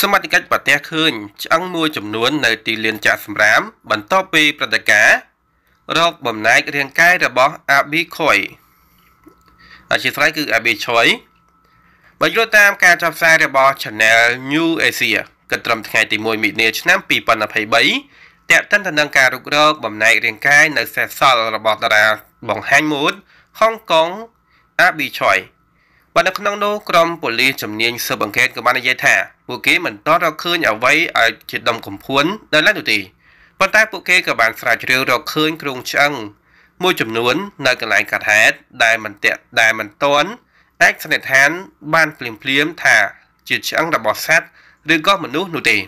សមាជិកប្រទេសឃើញឆ្អឹងមួយចំនួននៅទីលានចាក់សម្រាមបន្ទាប់ពីព្រឹត្តិការណ៍រោគបំណែករាងកាយរបស់អាប៊ីខុយអធិស្ឋានគឺអាប៊ីឆុយបើយល់តាមការចុះផ្សាយរបស់ Channel New Asia កត្រឹមថ្ងៃទី1មិនិនាឆ្នាំ2023តេតិនទៅនឹងការរុករកបំណែករាងកាយនៅសេសសល់របស់តារាបង្ហាញម៉ូដហុងកុងអាប៊ីឆុយបើនៅក្នុងនោះក្រុមប៉ូលីសជំនាញស៊ើបអង្កេតក៏បាននិយាយថាពួកគេមិនទាន់រកឃើញអ្វីឲ្យជាដុំកំភួននៅឡើយនោះទេប៉ុន្តែពួកគេក៏បានស្រាវជ្រាវរកឃើញគ្រោងឆ្អឹងមួយចំនួននៅកន្លែងកាត់ហេតុដែលមិនតាក់ដែលមិនទាន់អាចសន្និដ្ឋានបានភ្លាមភ្លាមថាជាឆ្អឹងរបស់សត្វឬក៏មនុស្សនោះទេ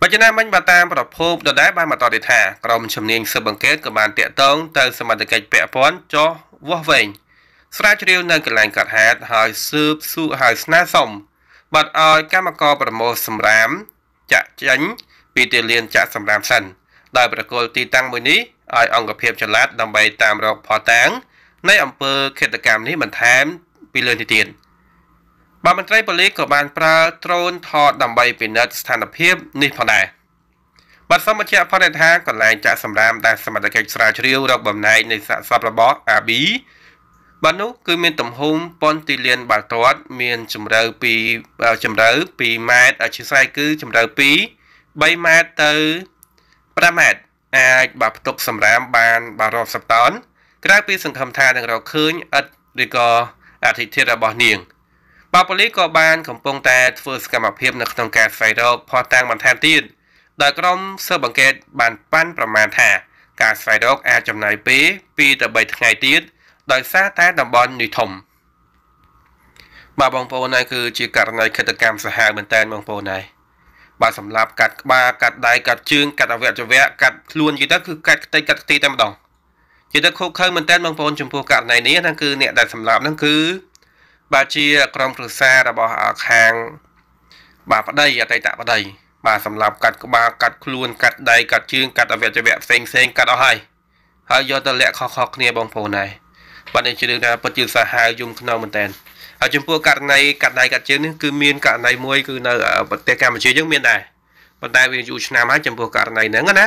បច្ចុប្បន្នមិញបើតាមប្រភពដដែលបានបន្តទៀតថាក្រុមជំនាញស៊ើបអង្កេតក៏បានតាក់ទងទៅសមាជិកពាក់ព័ន្ធចោះវាស់វែងស្រាវជ្រាវនៅកន្លែងកើតហេតុហើយស៊ើបសួរហើយស្នើសុំបាត់ឲ្យកម្មករប្រមូលសម្រាមចាក់ចាញ់ពីទីលានចាក់សម្រាមសិនដោយប្រកុលទីតាំងមួយនេះឲ្យអង្គភាពចល័តដើម្បីតាមរកផតាំងនៃអង្គើឃាតកម្មនេះបន្ថែមពីលើនេះទៀតបាទមន្ត្រីប៉ូលីសក៏បានប្រើដ្រូនថតដើម្បីពិនិត្យស្ថានភាពនេះផងដែរបាទសូមបញ្ជាក់ផងដែរថាកន្លែងចាក់សម្រាមដែលសមត្ថកិច្ចស្រាវជ្រាវរកបំណែកនៃសាកសពរបស់អាប៊ីបាត់នោះគឺមានទំហំប៉ុនទីលានបាល់ទាត់មានជម្រៅពីជម្រៅ2ម៉ែត្រអធិស្ស្រ័យគឺជម្រៅពី3ម៉ែត្រទៅ5ម៉ែត្រអាចបើផ្ទុកសម្រាមបានបារាប់សតោនក្រៅពីសង្ឃឹមថានឹងរកឃើញឥតឬក៏អធិធិរបស់នាងបាប៉ូលីក៏បានកំពុងតែធ្វើសកម្មភាពនៅក្នុងការស្វែងរកផោះតាំងបន្ថែមទៀតដោយក្រុមស៊ើបអង្កេតបានប៉ាន់ប្រមាណថា ការស្វែងរកអាចចំណាយពេល2ទៅ3ថ្ងៃទៀតដោយសារតែតំបន់នេះធំ បាទបងប្អូនហើយគឺជាករណីឃាតកម្មសាហាវមែនតើបងប្អូនហើយបាទសម្រាប់កាត់ក្បាលកាត់ដៃកាត់ជើងកាត់អវយវៈកាត់ខ្លួនយីទៅគឺកាត់ខ្ទេចកាត់ខ្ទីតែម្ដងនិយាយទៅខុសខើមែនតើបងប្អូនចំពោះករណីនេះហ្នឹងគឺអ្នកដែលសម្លាប់ហ្នឹងគឺ បាទជាក្រុមគ្រួសាររបស់ខាងបាទប្តីអតីតប្តី បាទសម្រាប់កាត់ក្បាលកាត់ខ្លួនកាត់ដៃកាត់ជើងកាត់អវយវៈផ្សេងផ្សេងកាត់អស់ហើយហើយយកទៅលាក់ខុសៗគ្នាបងប្អូនដែរបាទនេះជារឿងការពិតជាសាហាវយំខ្នងមែនតើហើយចំពោះករណីកាត់ដៃកាត់ជើងនេះគឺមានករណីមួយគឺនៅប្រទេសកម្ពុជាយើងមានដែរប៉ុន្តែវាយូរឆ្នាំហើយចំពោះករណីហ្នឹងណា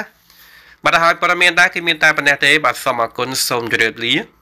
បាទហើយព័ត៌មានដែរគឺមានតែប៉ុណ្ណេះទេបាទសូមអរគុណសូមជម្រាបលា